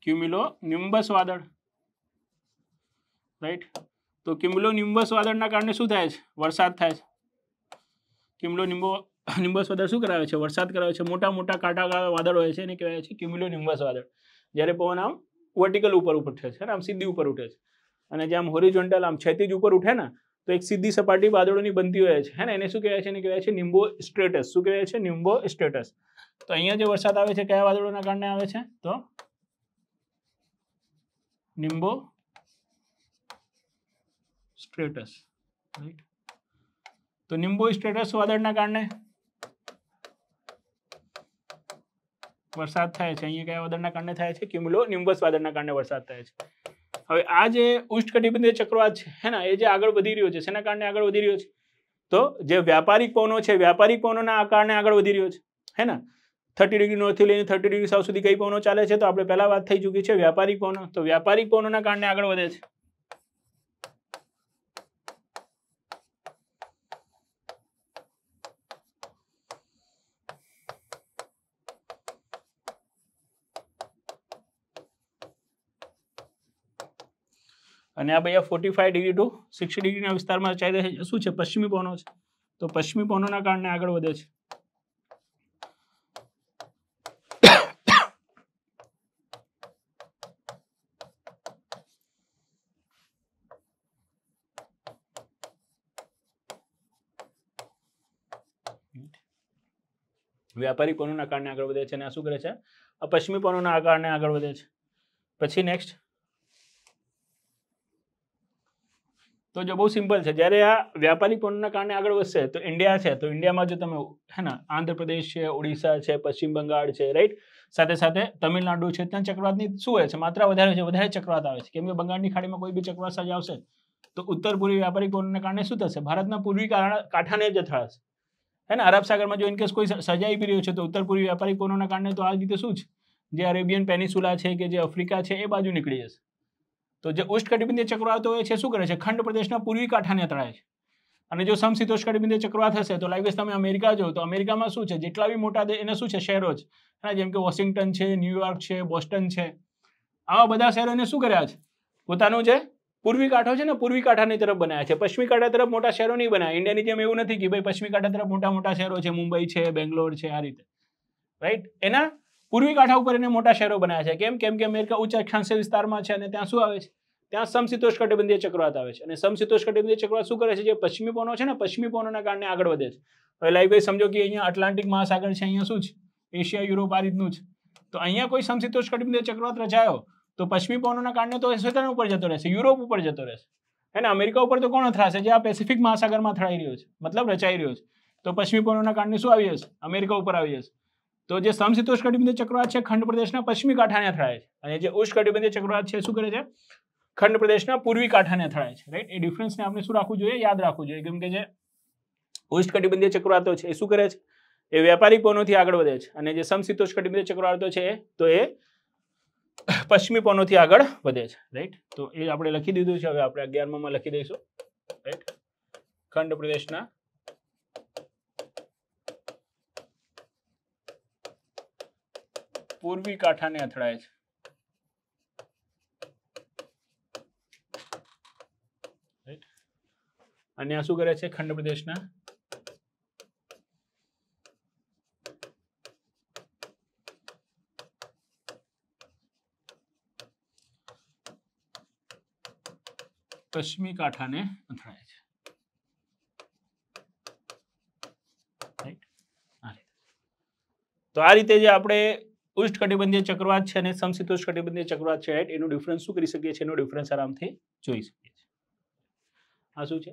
ક્યુમ્યુલો નિમ્બસ વાદળ રાઈટ તો ક્યુમ્યુલો નિમ્બસ વાદળના કારણે શું થાય છે વરસાદ થાય છે ક્યુમ્યુલો નિમ્બો નિમ્બસ વાદળ શું કરાવે છે વરસાદ કરાવે છે મોટા મોટા કાંટાવાળા વાદળ હોય છે એને કહેવાય છે ક્યુમ્યુલો નિમ્બસ વાદળ જ્યારે પવન આમ વર્ટિકલ ઉપર ઉઠે છે ને આમ સીધી ઉપર ઉઠે છે અને જેમ આમ હોરિઝોન્ટલ આમ છેતીજ ઉપર ઉઠે ને તો એક સીધી સપાટી વાદળોની બનતી હોય છે હે ને એને શું કહેવાય છે એને કહેવાય છે નિમ્બો સ્ટેટસ શું કહેવાય છે નિમ્બો સ્ટેટસ તો અહીંયા જે વરસાદ આવે છે કયા વાદળોના કારણે આવે છે તો નિમ્બો સ્ટેટસ રાઈટ તો નિમ્બો સ્ટેટસ વાદળના કારણે વરસાદ થાય છે અહીંયા કયા વાદળના કારણે થાય છે કિમલો નિમ્બસ વાદળના કારણે વરસાદ થાય છે હવે આ જે ઉષ્ણકટિબંધીય ચક્રવાત છે હે ને એ જે આગળ વધી રહ્યો છે શેના કારણે આગળ વધી રહ્યો છે તો જે વ્યાપારિક પવનો છે વ્યાપારિક પવનોના કારણે આગળ વધી રહ્યો છે હે ને થર્ટી ડિગ્રી નોર્થથી લઈને થર્ટી ડિગ્રી સાઉથ સુધી કઈ પવનો ચાલે છે તો આપણે પહેલા વાત થઈ ચૂકી છે વ્યાપારી પવનો તો વ્યાપારિક પવનોના કારણે આગળ વધે છે અને આ ભાઈ forty five degree to sixty ડિગ્રીના વિસ્તારમાં ચાલી રહ્યા છે શું છે પશ્ચિમી પવનો છે તો પશ્ચિમી પવનોના કારણે આગળ વધે છે વ્યાપારી પવનોના કારણે આગળ વધે છે અને આ શું કરે છે આ પશ્ચિમી પવનોના કારણે આગળ વધે છે પછી નેક્સ્ટ તો જો બહુ સિમ્પલ છે જ્યારે આ વ્યાપારી કોણના કારણે આગળ વધશે તો ઇન્ડિયા છે તો ઇન્ડિયામાં જો તમે હે ને આંધ્રપ્રદેશ છે ઓડિશા છે પશ્ચિમ બંગાળ છે રાઈટ સાથે સાથે તમિલનાડુ છે ત્યાં ચક્રવાતની શું હોય છે માત્રા વધારે છે વધારે ચક્રવાત આવે છે કેમ કે બંગાળની ખાડીમાં કોઈ બી ચક્રવાત સાજ આવશે તો ઉત્તર પૂર્વી વ્યાપારી કોણને કારણે શું થશે ભારતના પૂર્વી કાંઠાને જ અથડાશે હે ને અરબ સાગરમાં જો ઇનકેસ કોઈ સજાઈ બી રહ્યો છે તો ઉત્તર પૂર્વી વ્યાપારી કોણોના કારણે તો આ રીતે શું છે જે અરેબિયન પેનિસુલા છે કે જે આફ્રિકા છે એ બાજુ નીકળી જશે તો જે ઉષ્ણકટિબંધીય ચક્રવાતો હોય છે શું કરે છે ખંડ પ્રદેશના પૂર્વી કાંઠાને અથડાય છે અને જો સમશીતોષ્ણકટિબંધીય ચક્રવાત હશે તો લાઈક તમે અમેરિકા જો તો અમેરિકામાં શું છે જેટલા બી મોટા એને શું છે શહેરો છે એના જેમ કે વોશિંગ્ટન છે ન્યુયોર્ક છે બોસ્ટન છે આવા બધા શહેરોને શું કર્યા છે પોતાનું જે પૂર્વી કાંઠો છે ને પૂર્વી કાંઠાની તરફ બનાવ્યા છે પશ્ચિમી કાંઠા તરફ મોટા શહેરો નહીં બનાવ્યા ઇન્ડિયાની જેમ એવું નથી કે ભાઈ પશ્ચિમી કાંઠા તરફ મોટા મોટા શહેરો છે મુંબઈ છે બેંગ્લોર છે આ રીતે રાઈટ એના પૂર્વી કાંઠા ઉપર એને મોટા શહેરો બનાવ્યા છે કેમ કેમ કે અમેરિકા ઉચ્ચ અક્ષાંશ વિસ્તારમાં છે અને ત્યાં શું આવે છે ત્યાં સમશીતોષ કટિબંધીય ચક્રવાત આવે છે અને સમશીતોષ કટિબંધીય ચક્રવાત શું કરે છે જે પશ્ચિમી પવનો છે ને પશ્ચિમી પવનોના કારણે આગળ વધે છે તો લાઈક ભાઈ સમજો કે અહીંયા અટલાન્ટિક મહાસાગર છે અહીંયા શું છે એશિયા યુરોપ આ રીતનું છે તો અહીંયા કોઈ સમશીતોષ કટિબંધીય ચક્રવાત રચાયો તો પશ્ચિમી પવનોના કારણે તો સ્વેતન ઉપર જતો રહેશે યુરોપ ઉપર જતો રહેશે અને અમેરિકા ઉપર તો કોણ અથડાશે જે આ પેસિફિક મહાસાગરમાં અથડાઈ રહ્યો છે મતલબ રચાઈ રહ્યો છે તો પશ્ચિમી પવનોના કારણે શું આવી જશે અમેરિકા ઉપર આવી જશે તો જે સમશીતોષ્ણકટિબંધીય ચક્રવાત છે ખંડ પ્રદેશના પશ્ચિમી કાંઠાને અથડાય છે અને જે ઉષ્ણકટિબંધીય ચક્રવાત છે શું કરે છે ખંડ પ્રદેશના પૂર્વી કાંઠાને અથડાય છે રાઈટ એ ડિફરન્સને આપણે શું રાખવું જોઈએ યાદ રાખવું જોઈએ કેમ કે જે ઉષ્ણકટિબંધીય ચક્રવાતો છે એ શું કરે છે એ વેપારી કોનોથી આગળ વધે છે અને જે સમશીતોષ્ણકટિબંધીય ચક્રવાતો છે તો એ પશ્ચિમી કોનોથી આગળ વધે છે રાઈટ તો એ આપણે લખી દીધું છે હવે આપણે અગિયારમાં લખી દઈશું રાઈટ ખંડ પ્રદેશના પૂર્વી કાંઠાને અથડાય છે અને આ શું કરે છે ખંડ પ્રદેશના પશ્ચિમી કાંઠાને અથડાય છે તો આ રીતે જે આપણે ઉષ્ણકટિબંધીય ચક્રવાત છે અને સમશીતોષ્ણકટિબંધીય ચક્રવાત છે રાઈટ એનો ડિફરન્સ શું કરી શકીએ છીએ એનો ડિફરન્સ આરામથી જોઈ શકીએ છીએ આ શું છે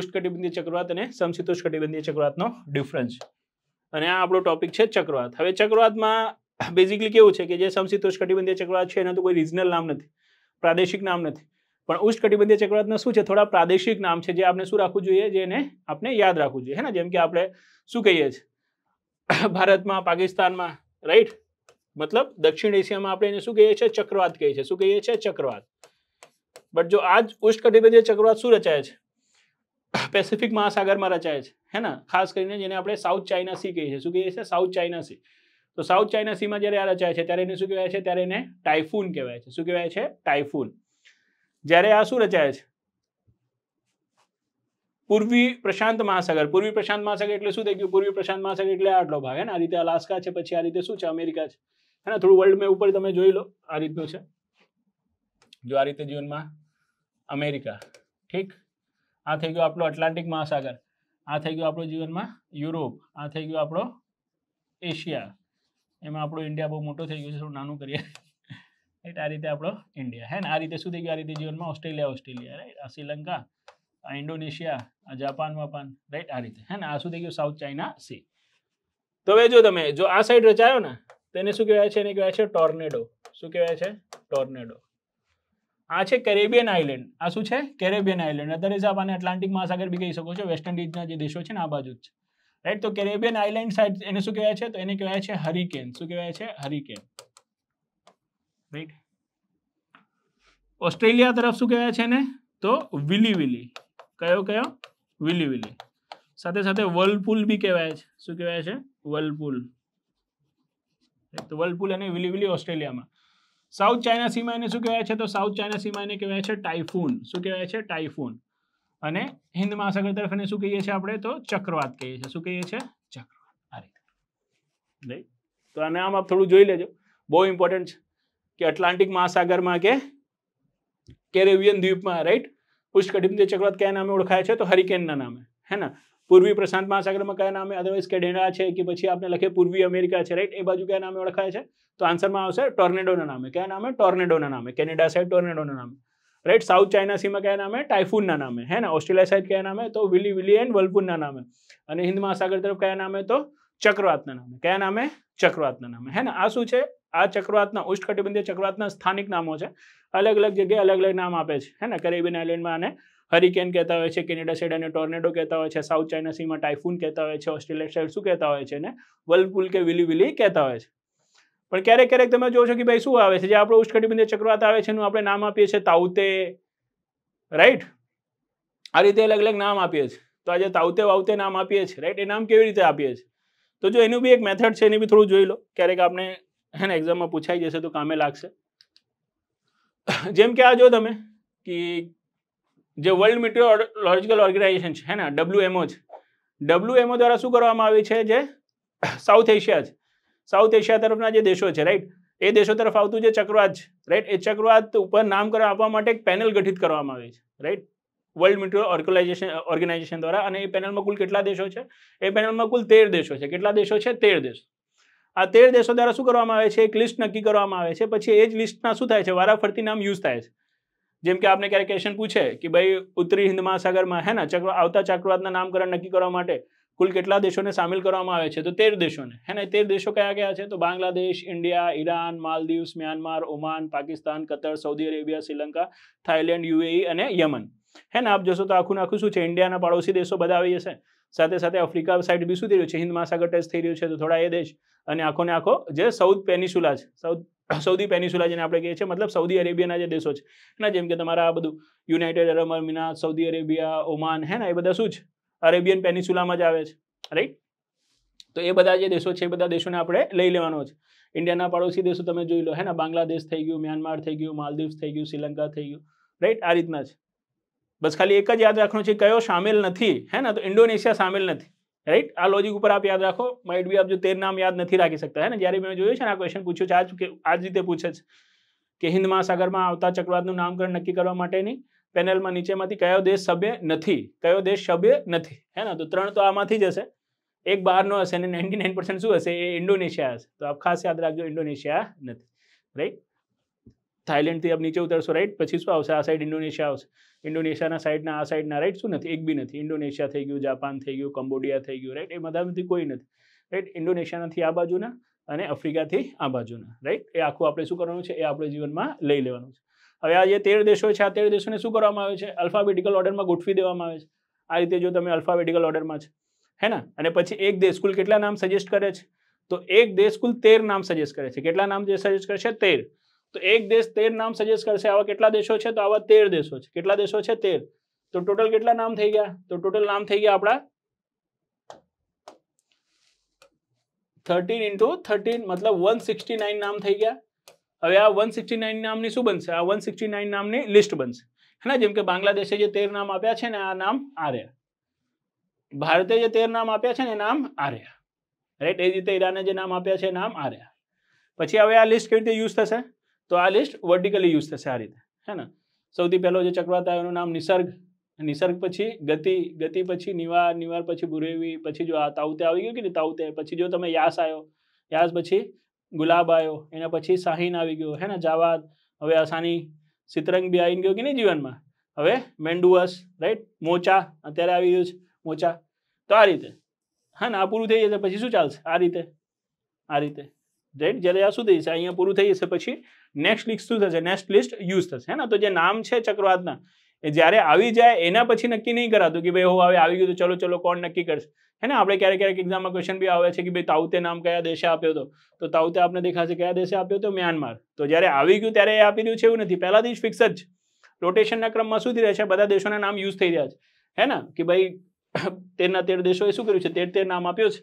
ઉષ્ણકટિબંધીય ચક્રવાત અને સમશીતોષ્ણકટિબંધીય ચક્રવાતનો ડિફરન્સ અને આ આપણો ટોપિક છે ચક્રવાત હવે ચક્રવાતમાં બેઝિકલી કેવું છે કે જે સમશીતોષ્ણકટિબંધીય ચક્રવાત છે એના તો કોઈ રિજનલ નામ નથી પ્રાદેશિક નામ નથી પણ ઉષ્ણકટિબંધીય ચક્રવાતના શું છે થોડા પ્રાદેશિક નામ છે જે આપણે શું રાખવું જોઈએ જે એને આપણે યાદ રાખવું જોઈએ હે ને જેમ કે આપણે શું કહીએ છીએ ભારતમાં પાકિસ્તાનમાં રાઈટ મતલબ દક્ષિણ એશિયામાં આપણે એને શું કહીએ છીએ ચક્રવાત કહીએ છીએ શું કહીએ છીએ ચક્રવાત બટ જો આ જ ઉષ્ણકટિબંધીય ચક્રવાત શું રચાય છે પેસિફિક મહાસાગરમાં રચાય છે હે ને ખાસ કરીને જેને આપણે સાઉથ ચાઇના સી કહીએ છીએ શું કહીએ છીએ સાઉથ ચાઇના સી તો સાઉથ ચાઇના સીમાં જ્યારે આ રચાય છે ત્યારે એને શું કહેવાય છે ત્યારે એને ટાઇફૂન કહેવાય છે શું કહેવાય છે ટાઇફૂન જ્યારે આ શું રચાય છે પૂર્વી પ્રશાંત મહાસાગર પૂર્વી પ્રશાંત મહાસાગર એટલે શું થઈ ગયું પૂર્વી પ્રશાંત મહાસાગર એટલે આટલો ભાગ ને આ રીતે અલાસ્કા છે પછી આ રીતે શું છે અમેરિકા છે હે ને થોડું વર્લ્ડ મેપ ઉપર તમે જોઈ લો આ રીતનું છે જો આ રીતે જીવનમાં અમેરિકા ઠીક આ થઈ ગયો આપણો એટલાન્ટિક મહાસાગર આ થઈ ગયો આપણો જીવનમાં યુરોપ આ થઈ ગયો આપણો એશિયા એમાં આપણો ઇન્ડિયા બહુ મોટો થઈ ગયો છે થોડું નાનું કરીએ રાઈટ [LAUGHS] આ રીતે આપણો ઇન્ડિયા હે ને આ રીતે શું થઈ ગયું આ રીતે જીવનમાં ઓસ્ટ્રેલિયા ઓસ્ટ્રેલિયા રાઈટ આ શ્રીલંકા આ ઇન્ડોનેશિયા આ જાપાનમાં પણ રાઈટ આ રીતે હે ને આ શું થઈ ગયું સાઉથ ચાઇના સી તો હવે જો તમે જો આ સાઈડ રચાયો ને તેને શું કહેવાય છે એને કહેવાય છે ટોર્નેડો શું કહેવાય છે ટોર્નેડો આ છે કેરેબિયન આઇલેન્ડ આ શું છે કેરેબિયન આઇલેન્ડ અધર ઇઝ આપ આને એટલાન્ટિક મહાસાગર બી કહી શકો છો વેસ્ટ ઇન્ડિઝના જે દેશો છે ને આ બાજુ જ છે રાઈટ તો કેરેબિયન આઇલેન્ડ સાઈડ એને શું કહેવાય છે તો એને કહેવાય છે હરિકેન શું કહેવાય છે હરિકેન રાઈટ ઓસ્ટ્રેલિયા તરફ શું કહેવાય છે ને તો વિલી વિલી કયો કયો વિલી વિલી સાથે સાથે વર્લપુલ બી કહેવાય છે શું કહેવાય છે વર્લપુલ તો વર્લપુલ અને વિલીવિલી ઓસ્ટ્રેલિયામાં સાઉથ ચાઇના સીમા શું કહેવાય છે તો સાઉથ ચાઇના સીમા કહેવાય છે ટાઇફૂન શું કહેવાય છે ટાઈફૂન અને હિન્દ મહાસાગર તરફ એને શું કહીએ છીએ આપણે તો ચક્રવાત કહીએ છીએ શું કહીએ છીએ ચક્રવાત આ રીતે તો આને આમ આપ થોડું જોઈ લેજો બહુ ઇમ્પોર્ટન્ટ છે કે એટલાન્ટિક મહાસાગરમાં કે કેરેબિયન દ્વીપમાં રાઈટ પુષ્ટ કટિબંધીય ચક્રવાત કયા નામે ઓળખાય છે તો હરિકેનના નામે હે ને પૂર્વી પ્રશાંત મહાસાગરમાં કયા નામે અધરવાઇઝ કેડેડા છે કે પછી આપણે લખે પૂર્વી અમેરિકા છે રાઈટ એ બાજુ કયા નામે ઓળખાય છે તો આન્સરમાં આવશે ટોર્નેડોના નામે કયા નામે ટોર્નેડોના નામે કેનેડા સાઈડ ટોર્નેડોના નામે રાઈટ સાઉથ ચાઇના સીમાં કયા નામે ટાઇફૂનના નામે હે ને ઓસ્ટ્રેલિયા સાઈડ કયા નામે તો વિલી વિલી એન્ડ વલપુનના નામે અને હિન્દ મહાસાગર તરફ કયા નામે તો ચક્રવાતના નામે કયા નામે ચક્રવાતના નામે હે ને આ શું છે આ ચક્રવાતના ઉષ્ણકટિબંધીય ચક્રવાતના સ્થાનિક નામો છે અલગ અલગ જગ્યાએ અલગ અલગ નામ આપે છે હે ને કરેબિયન આઇલેન્ડમાં અને હરિકેન કહેતા હોય છે કેનેડા સાઈડ અને ટોર્નેડો કહેતા હોય છે સાઉથ ચાઇના સીમાં ટાઇફૂન કહેતા હોય છે ઓસ્ટ્રેલિયા સાઈડ શું કહેતા હોય છે ને વલપુલ કે વિલી વિલી કહેતા હોય છે પણ ક્યારેક ક્યારેક તમે જોશો કે ભાઈ શું આવે છે જે આપણો ઉષ્ણકટિબંધીય ચક્રવાત આવે છે એનું આપણે નામ આપીએ છીએ તાઉતે રાઈટ આ રીતે અલગ અલગ નામ આપીએ છીએ તો આજે તાઉતે વાઉતે નામ આપીએ છીએ રાઈટ એ નામ કેવી રીતે આપીએ છીએ તો જો એનું બી એક મેથડ છે એની બી થોડું જોઈ લો ક્યારેક આપણે અને એક્ઝામમાં પૂછાઈ જશે તો કામે લાગશે જેમ કે આ જો તમે કે જે વર્લ્ડ મિટિયોલોજિકલ ઓર્ગેનાઇઝેશન છે ને ડબ્લ્યુએમઓ છે ડબ્લ્યુએમઓ દ્વારા શું કરવામાં આવે છે જે સાઉથ એશિયા છે સાઉથ એશિયા તરફના જે દેશો છે રાઈટ એ દેશો તરફ આવતું જે ચક્રવાત છે રાઈટ એ ચક્રવાત ઉપર નામકરણ આપવા માટે એક પેનલ ગઠિત કરવામાં આવી છે right world meteorological organization organization દ્વારા અને એ પેનલમાં કુલ કેટલા દેશો છે એ પેનલમાં કુલ તેર દેશો છે કેટલા દેશો છે તેર દેશો આ તેર દેશો દ્વારા શું કરવામાં આવે છે એક લિસ્ટ નક્કી કરવામાં આવે છે પછી એ જ લિસ્ટના શું થાય છે વારાફરતી નામ યુઝ થાય છે જેમ કે આપણે ક્યારેક ક્વેશ્ચન પૂછે કે ભાઈ ઉત્તરી હિન્દ મહાસાગરમાં હે ને ચક્ર આવતા ચક્રવાતના નામકરણ નક્કી કરવા માટે કુલ કેટલા દેશોને સામેલ કરવામાં આવે છે તો તેર દેશોને હે ને તેર દેશો કયા કયા છે તો Bangladesh India Iran Maldives Myanmar Oman Pakistan Qatar Saudi Arabia Sri Lanka Thailand UAE અને યમન હે ને આપ જોશો તો આખું આખું શું છે ઇન્ડિયાના પડોશી દેશો બધા આવી જશે સાથે સાથે આફ્રિકા સાઈડ બી શું થઈ રહ્યું છે હિન્દ મહાસાગર ટચ થઈ રહ્યું છે તો થોડા એ દેશ અને આખો ને આખો જે સાઉથ પેનિસુલા છે સાઉથ સૌદી પેનિસુલા જેને આપણે કહીએ છીએ મતલબ સૌદી અરેબિયાના જે દેશો છે એના જેમ કે તમારા આ બધું United Arab Emirates Saudi Arabia Oman હે ને એ બધા શું છે અરેબિયન પેનિસુલામાં જ આવે છે રાઈટ તો એ બધા જે દેશો છે એ બધા દેશોને આપણે લઈ લેવાનો છે ઇન્ડિયાના પડોશી દેશો તમે જોઈ લો હે ને બાંગ્લાદેશ થઈ ગયું મ્યાનમાર થઈ ગયું માલદીવ થઈ ગયું શ્રીલંકા થઈ ગયું રાઈટ આ રીતના છે બસ ખાલી એક જ યાદ રાખવાનું છે કયો સામેલ નથી હે ને તો ઇન્ડોનેશિયા સામેલ નથી રાઈટ આ લોજિક ઉપર આપ યાદ રાખો માઇટ બી આપ જો તેર નામ યાદ નથી રાખી શકતા હે ને જ્યારે મેં જોયું છે ને આ ક્વેશ્ચન પૂછ્યો છે આજ કે આ રીતે પૂછે છે કે હિન્દ મહાસાગરમાં આવતા ચક્રવાતનું નામકરણ નક્કી કરવા માટેની પેનલમાં નીચેમાંથી કયો દેશ સભ્ય નથી કયો દેશ સભ્ય નથી હે ને તો ત્રણ તો આમાંથી જ હશે એક બહારનો હશે અને નાઇન્ટી નાઇન શું હશે એ ઇન્ડોનેશિયા હશે તો આપ ખાસ યાદ રાખજો ઇન્ડોનેશિયા નથી રાઈટ થાઇલેન્ડથી આપ નીચે ઉતરશો રાઈટ પછી શું આવશે આ સાઈડ ઇન્ડોનેશિયા આવશે ઇન્ડોનેશિયાના સાઈડના આ સાઈડના રાઈટ શું નથી એક બી નથી ઇન્ડોનેશિયા થઈ ગયું જાપાન થઈ ગયું કંબોડિયા થઈ ગયું રાઈટ એ બધામાંથી કોઈ નથી રાઈટ ઇન્ડોનેશિયાનાથી આ બાજુના અને આફ્રિકાથી આ બાજુના રાઈટ એ આખું આપણે શું કરવાનું છે એ આપણે જીવનમાં લઈ લેવાનું છે હવે આ જે તેર દેશો છે આ તેર દેશોને શું કરવામાં આવે છે અલ્ફાબેટિકલ ઓર્ડરમાં ગોઠવી દેવામાં આવે છે આ રીતે જો તમે અલ્ફાબેટિકલ ઓર્ડરમાં છે હે ને અને પછી એક દેશ કુલ કેટલા નામ સજેસ્ટ કરે છે તો એક દેશ કુલ તેર નામ સજેસ્ટ કરે છે કેટલા નામ જે સજેસ્ટ કરે છે તેર તો એક દેશ તેર નામ સજેસ્ટ કરશે આવા કેટલા દેશો છે તો આવા તેર દેશો છે કેટલા દેશો છે તેર તો ટોટલ કેટલા નામ થઈ ગયા તો ટોટલ નામ થઈ ગયા આપણા થર્ટીન ઇન્ટુ થર્ટીન મતલબ વન સિક્સટી નાઇન નામ થઈ ગયા હવે આ વન સિક્સટી નાઇન નામની શું બનશે આ વન સિક્સટી નાઇન નામની લિસ્ટ બનશે હે ને જેમ કે બાંગ્લાદેશે જે તેર નામ આપ્યા છે ને આ નામ આર્યા ભારતે જે તેર નામ આપ્યા છે ને નામ આર્યા રાઈટ એ રીતે ઈરાને જે નામ આપ્યા છે નામ આર્યા પછી હવે આ લિસ્ટ કેવી રીતે યુઝ થશે તો આ લિસ્ટ વર્ટિકલી યુઝ થશે આ રીતે હે ને સૌથી પહેલો જે ચક્રવાત આવ્યો એનું નામ નિસર્ગ નિસર્ગ પછી ગતિ ગતિ પછી નિવાર નિવાર પછી બુરેવી પછી જો આ તાવતે આવી ગયું કે ને તાવતે પછી જો તમે યાસ આવ્યો યાસ પછી ગુલાબ આવ્યો એના પછી શાહીન આવી ગયો હે ને જાવાદ હવે આસાની સિતરંગ બી આવી ગયો કે નહીં જીવનમાં હવે મેન્ડુઅસ રાઈટ મોચા અત્યારે આવી ગયું છે મોચા તો આ રીતે હા ને આ પૂરું થઈ જશે પછી શું ચાલશે આ રીતે આ રીતે રાઈટ જ્યારે આ શું થઈ જશે અહીંયા પૂરું થઈ જશે પછી નેક્સ્ટ લિસ્ટ શું થશે નેક્સ્ટ લિસ્ટ યુઝ થશે હે ને તો જે નામ છે ચક્રવાતના એ જ્યારે આવી જાય એના પછી નક્કી નહીં કરાતું કે ભાઈ હો હવે આવી ગયું તો ચલો ચલો કોણ નક્કી કરશે હે ને આપણે ક્યારેક ક્યારેક એક્ઝામમાં ક્વેશ્ચન બી આવે છે કે ભાઈ તાઉતે નામ કયા દેશે આપ્યો હતો તો તાઉતે આપણે દેખાશે કયા દેશે આપ્યો હતો મ્યાનમાર તો જ્યારે આવી ગયું ત્યારે એ આપી રહ્યું છે એવું નથી પહેલાથી જ ફિક્સ જ રોટેશનના ક્રમમાં શું થઈ રહ્યા છે બધા દેશોના નામ યુઝ થઈ રહ્યા છે હે ને કે ભાઈ તેરના તેર દેશોએ શું કર્યું છે તેર તેર નામ આપ્યો છે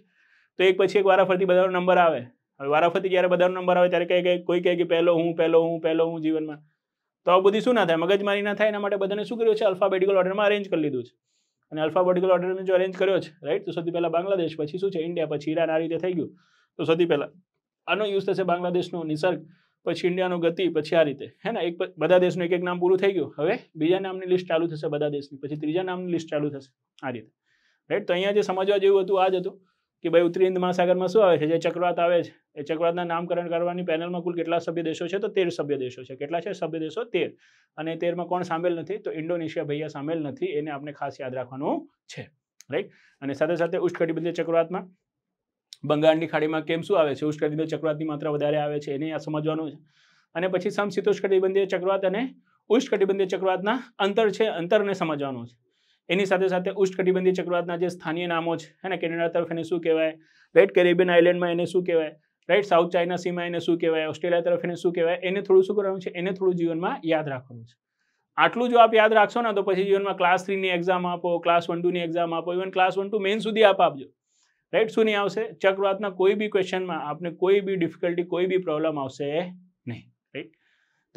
તો એક પછી એક ફરતી બધાનો નંબર આવે હવે વારાફરતી જ્યારે બધાનો નંબર આવે ત્યારે કહે કે કોઈ કહે કે પહેલો હું પહેલો હું પહેલો હું જીવનમાં તો આ બધી શું ના થાય મગજમારી ના થાય એના માટે બધાને શું કર્યું છે અલ્ફાબેટિકલ ઓર્ડરમાં અરેન્જ કરી લીધું છે અને અલ્ફાબેટિકલ ઓર્ડરને જો અરેન્જ કર્યો છે રાઈટ તો સૌથી પહેલાં બાંગ્લાદેશ પછી શું છે ઇન્ડિયા પછી ઈરાન આ રીતે થઈ ગયું તો સૌથી પહેલાં આનો યુઝ થશે બાંગ્લાદેશનો નિસર્ગ પછી ઇન્ડિયાનો ગતિ પછી આ રીતે હે ને એક બધા દેશનું એક એક નામ પૂરું થઈ ગયું હવે બીજા નામની લિસ્ટ ચાલુ થશે બધા દેશની પછી ત્રીજા નામની લિસ્ટ ચાલુ થશે આ રીતે રાઈટ તો અહીંયા જે સમજવા જેવું હતું આ જ હતું કે ભાઈ ઉત્તરી હિન્દ મહાસાગરમાં શું આવે છે જે ચક્રવાત આવે છે એ ચક્રવાતના નામકરણ કરવાની પેનલમાં કુલ કેટલા સભ્ય દેશો છે તો તેર સભ્ય દેશો છે કેટલા છે સભ્ય દેશો તેર અને તેરમાં કોણ સામેલ નથી તો ઇન્ડોનેશિયા ભૈયા સામેલ નથી એને આપણે ખાસ યાદ રાખવાનું છે રાઈટ અને સાથે સાથે ઉષ્ણકટિબંધીય ચક્રવાતમાં બંગાળની ખાડીમાં કેમ શું આવે છે ઉષ્ણકટિબંધીય ચક્રવાતની માત્રા વધારે આવે છે એને આ સમજવાનું છે અને પછી સમશીતોષ્ણકટિબંધીય ચક્રવાત અને ઉષ્ણકટિબંધીય ચક્રવાતના અંતર છે અંતરને સમજવાનું છે એની સાથે સાથે ઉષ્ણકટિબંધીય ચક્રવાતના જે સ્થાનીય નામો છે હે ને કેનેડા તરફ એને શું કહેવાય રાઈટ કેરેબિયન આઇલેન્ડમાં એને શું કહેવાય રાઈટ સાઉથ ચાઇના સીમાં એને શું કહેવાય ઓસ્ટ્રેલિયા તરફ એને શું કહેવાય એને થોડું શું કરવાનું છે એને થોડું જીવનમાં યાદ રાખવાનું છે આટલું જો આપ યાદ રાખશો ને તો પછી જીવનમાં ક્લાસ થ્રીની એક્ઝામ આપો ક્લાસ વન ટુની એક્ઝામ આપો even class one two main સુધી આપ આપજો રાઈટ શું નહીં આવશે ચક્રવાતના કોઈ બી ક્વેશ્ચનમાં આપને કોઈ બી ડિફિકલ્ટી કોઈ બી પ્રોબ્લેમ આવશે નહીં રાઈટ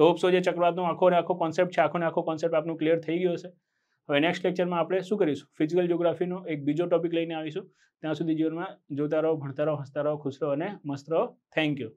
તો હોપસો જે ચક્રવાતનો આખો ને આખો કોન્સેપ્ટ છે આખો ને આખો કોન્સેપ્ટ આપનું ક્લિયર થઈ ગયો છે હવે નેક્સ્ટ લેક્ચરમાં આપણે શું કરીશું ફિઝિકલ જ્યોગ્રાફીનો એક બીજો ટોપિક લઈને આવીશું ત્યાં સુધી જીવનમાં જોતા રહો ભણતા રહો હસતા રહો ખુશ રહો અને મસ્ત રહો થેન્ક યુ